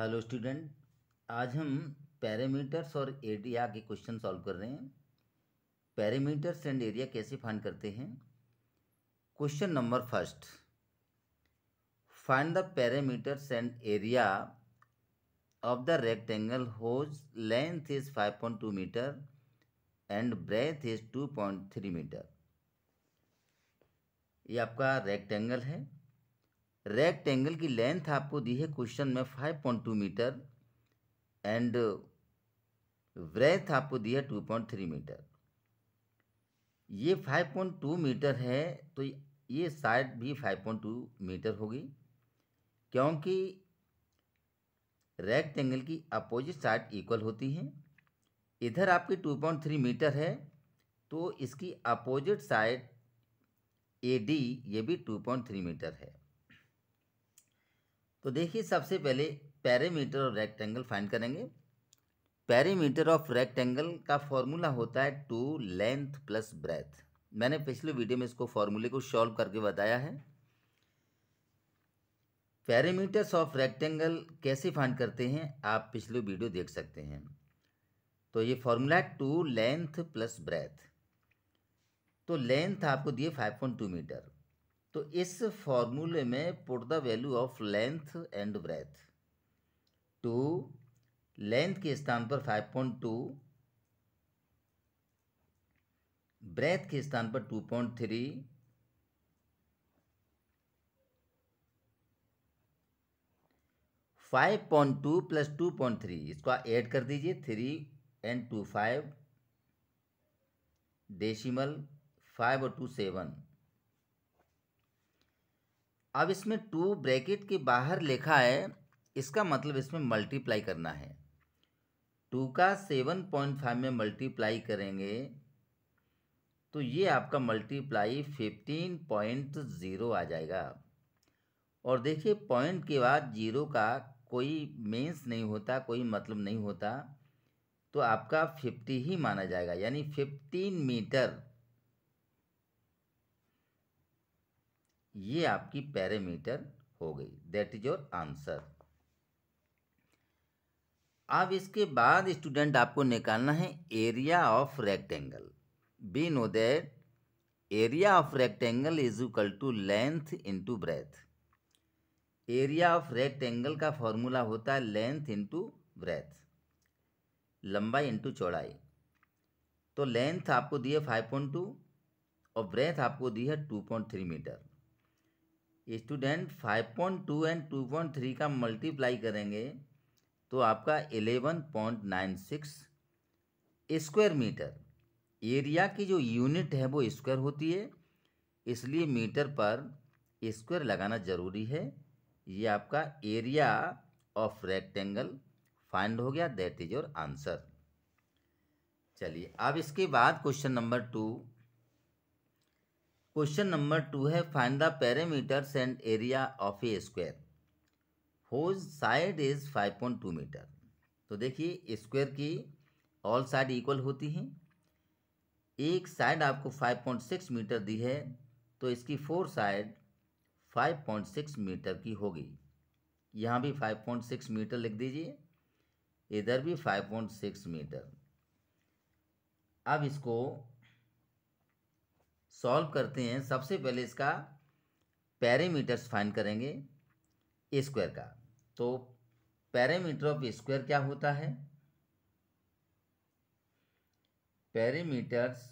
hello student आज हम parameters और एरिया के क्वेश्चन सॉल्व कर रहे हैं पैरामीटर्स एंड एरिया कैसे फाइंड करते हैं question number first find the parameters and area of the rectangle whose length is 5.2 metre and breadth is 2.3 metre ये आपका रेक्टेंगल है रेक्टेंगल की लेंथ आपको दी है क्वेश्चन में five point two metre and breadth आपको दी है टू पॉइंट थ्री मीटर ये फाइव पॉइंट टू मीटर है तो ये साइड भी फाइव पॉइंट टू मीटर होगी क्योंकि रेक्टेंगल की अपोजिट साइड इक्वल होती है इधर आपकी टू पॉइंट थ्री मीटर है तो इसकी अपोजिट साइड ए डी ये भी टू पॉइंट थ्री मीटर है तो देखिए सबसे पहले पैरामीटर और रेक्टेंगल फाइंड करेंगे पैरामीटर ऑफ रेक्टेंगल का फॉर्मूला होता है टू लेंथ प्लस ब्रेथ मैंने पिछले वीडियो में इसको फॉर्मूले को सॉल्व करके बताया है पैरामीटर्स ऑफ रेक्टेंगल कैसे फाइंड करते हैं आप पिछले वीडियो देख सकते हैं तो ये फॉर्मूला है टू लेंथ प्लस ब्रेथ तो लेंथ आपको दिए फाइव पॉइंट टू मीटर तो इस फॉर्मूले में put the value of length and breadth two length के स्थान पर 5.2 ब्रेथ के स्थान पर 2.3 five point two plus two point three इसको ऐड कर दीजिए three and two five decimal five और टू सेवन अब इसमें टू ब्रैकेट के बाहर लिखा है इसका मतलब इसमें मल्टीप्लाई करना है टू का सेवन पॉइंट फाइव में मल्टीप्लाई करेंगे तो ये आपका मल्टीप्लाई फिफ्टीन पॉइंट ज़ीरो आ जाएगा और देखिए पॉइंट के बाद जीरो का कोई मेंस नहीं होता कोई मतलब नहीं होता तो आपका फिफ्टी ही माना जाएगा यानी फिफ्टीन मीटर ये आपकी पैरामीटर हो गई दैट इज योर आंसर अब इसके बाद स्टूडेंट आपको निकालना है area of rectangle be know that area of rectangle is equal to length into breadth area of rectangle का फॉर्मूला होता है लेंथ इंटू ब्रेथ लंबाई इंटू चौड़ाई तो लेंथ आपको दी है फाइव पॉइंट टू और ब्रेथ आपको दी है two point three metre student 5.2 and 2.3 का मल्टीप्लाई करेंगे तो आपका 11.96 स्क्वायर मीटर एरिया की जो यूनिट है वो स्क्वायर होती है इसलिए मीटर पर स्क्वायर लगाना ज़रूरी है ये आपका एरिया ऑफ रेक्टेंगल फाइंड हो गया दैट इज योर आंसर चलिए अब इसके बाद question number two question number two है find the parameters and area of a square whose side is 5.2 metre तो देखिए स्क्वायर की ऑल साइड इक्वल होती हैं एक साइड आपको 5.6 मीटर दी है तो इसकी फोर साइड 5.6 मीटर की होगी यहाँ भी 5.6 मीटर लिख दीजिए इधर भी 5.6 मीटर अब इसको सॉल्व करते हैं सबसे पहले इसका पैरामीटर्स फाइंड करेंगे ए स्क्वायर का तो पैरामीटर ऑफ स्क्वायर क्या होता है पैरामीटर्स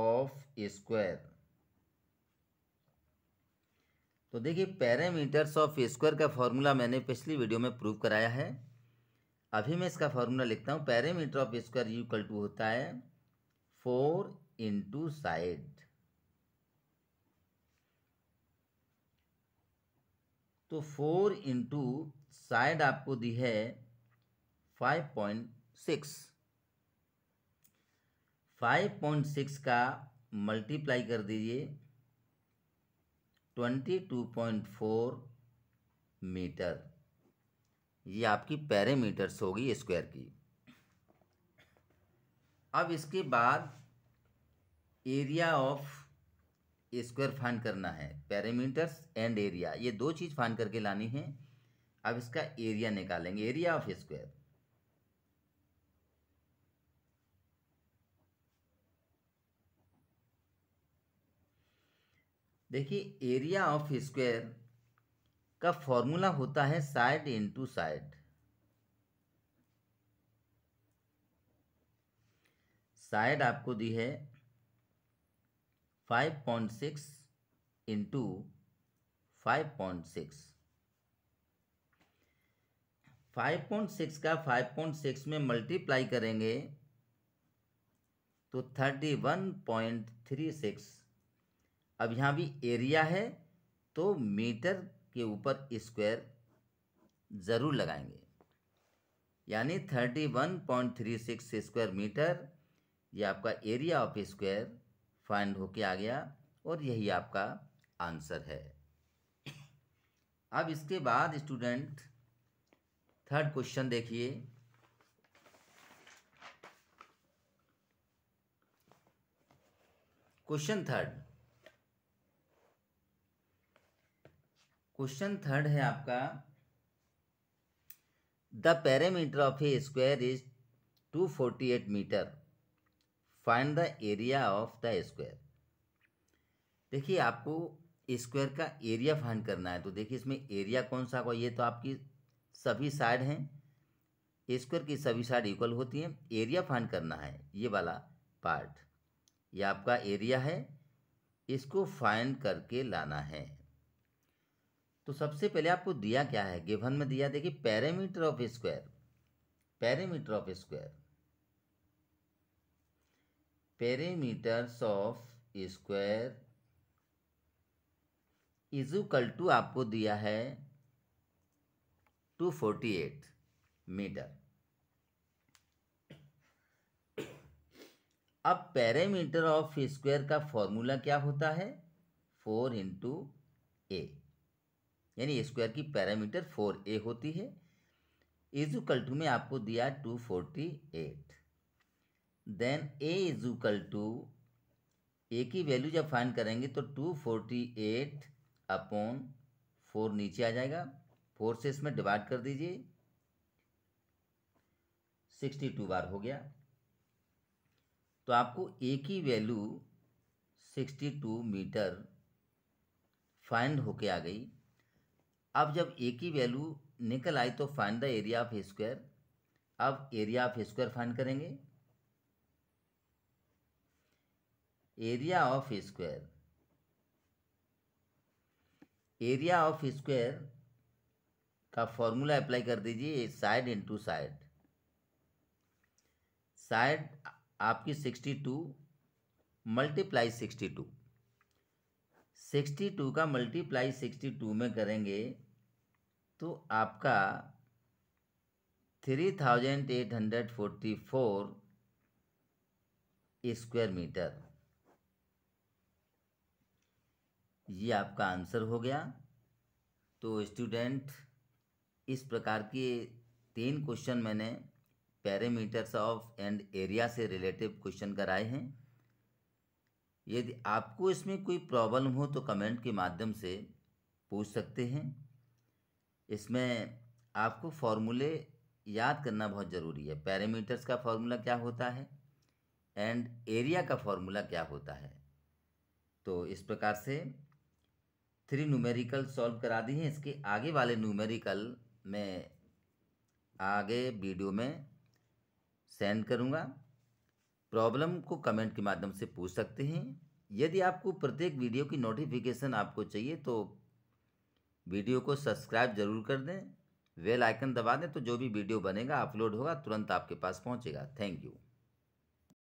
ऑफ स्क्वायर तो देखिए पैरामीटर्स ऑफ स्क्वायर का फॉर्मूला मैंने पिछली वीडियो में प्रूव कराया है अभी मैं इसका फॉर्मूला लिखता हूँ parameter of square you equal to होता है फोर इंटू साइड तो फोर इंटू साइड आपको दी है five point six five point six का मल्टीप्लाई कर दीजिए twenty two point four metre ये आपकी पैरामीटर्स होगी स्क्वायर की अब इसके बाद एरिया ऑफ स्क्वायर फाइन करना है पैरामीटर्स एंड एरिया ये दो चीज़ फाइन करके लानी है अब इसका एरिया निकालेंगे एरिया ऑफ स्क्वायर देखिए एरिया ऑफ स्क्वायर का फॉर्मूला होता है साइड इनटू साइड साइड आपको दी है five point six into five point six five point six का फाइव पॉइंट सिक्स में मल्टीप्लाई करेंगे तो thirty one point three six अब यहाँ भी एरिया है तो मीटर के ऊपर स्क्वायर ज़रूर लगाएंगे यानी thirty one point three six square metre ये आपका एरिया ऑफ स्क्वायर फाइंड होके आ गया और यही आपका आंसर है अब इसके बाद स्टूडेंट थर्ड क्वेश्चन देखिए क्वेश्चन थर्ड क्वेश्चन थर्ड है आपका the parameter of a square is two forty eight metre find the area of the square देखिए आपको स्क्वायर का एरिया फाइंड करना है तो देखिए इसमें एरिया कौन सा होगा ये तो आपकी सभी साइड हैं स्क्वायर की सभी साइड इक्वल होती हैं एरिया फाइंड करना है ये वाला पार्ट ये आपका एरिया है इसको फाइंड करके लाना है तो सबसे पहले आपको दिया क्या है गिवन में दिया देखिए parameter of square parameter of square perimeters of square is equal to आपको दिया है टू फोर्टी एट मीटर अब पैरामीटर ऑफ स्क्वायर का फॉर्मूला क्या होता है फोर इंटू ए यानी स्क्वायर की पैरामीटर फोर ए होती है इजुकल टू में आपको दिया two forty eight then a is equal to a की वैल्यू जब फाइंड करेंगे तो two forty eight upon four नीचे आ जाएगा फोर से इसमें डिवाइड कर दीजिए सिक्सटी टू बार हो गया तो आपको ए की value sixty two metre find होके आ गई अब जब ए की वैल्यू निकल आई तो find the area of square अब एरिया ऑफ स्क्वायर फाइंड करेंगे area of square area of square का फॉर्मूला अप्लाई कर दीजिए साइड इनटू साइड साइड आपकी sixty two multiply sixty two sixty two का मल्टीप्लाई सिक्सटी टू में करेंगे तो आपका three thousand eight hundred forty four square metre ये आपका आंसर हो गया तो स्टूडेंट इस प्रकार के तीन क्वेश्चन मैंने पैरामीटर्स ऑफ एंड एरिया से रिलेटिव क्वेश्चन कराए हैं यदि आपको इसमें कोई प्रॉब्लम हो तो कमेंट के माध्यम से पूछ सकते हैं इसमें आपको फॉर्मूले याद करना बहुत ज़रूरी है पैरामीटर्स का फॉर्मूला क्या होता है एंड एरिया का फॉर्मूला क्या होता है तो इस प्रकार से थ्री न्यूमेरिकल सॉल्व करा दी हैं इसके आगे वाले न्यूमेरिकल मैं आगे वीडियो में सेंड करूँगा प्रॉब्लम को कमेंट के माध्यम से पूछ सकते हैं यदि आपको प्रत्येक वीडियो की नोटिफिकेशन आपको चाहिए तो वीडियो को सब्सक्राइब जरूर कर दें वेल आइकन दबा दें तो जो भी वीडियो बनेगा अपलोड होगा तुरंत आपके पास पहुंचेगा थैंक यू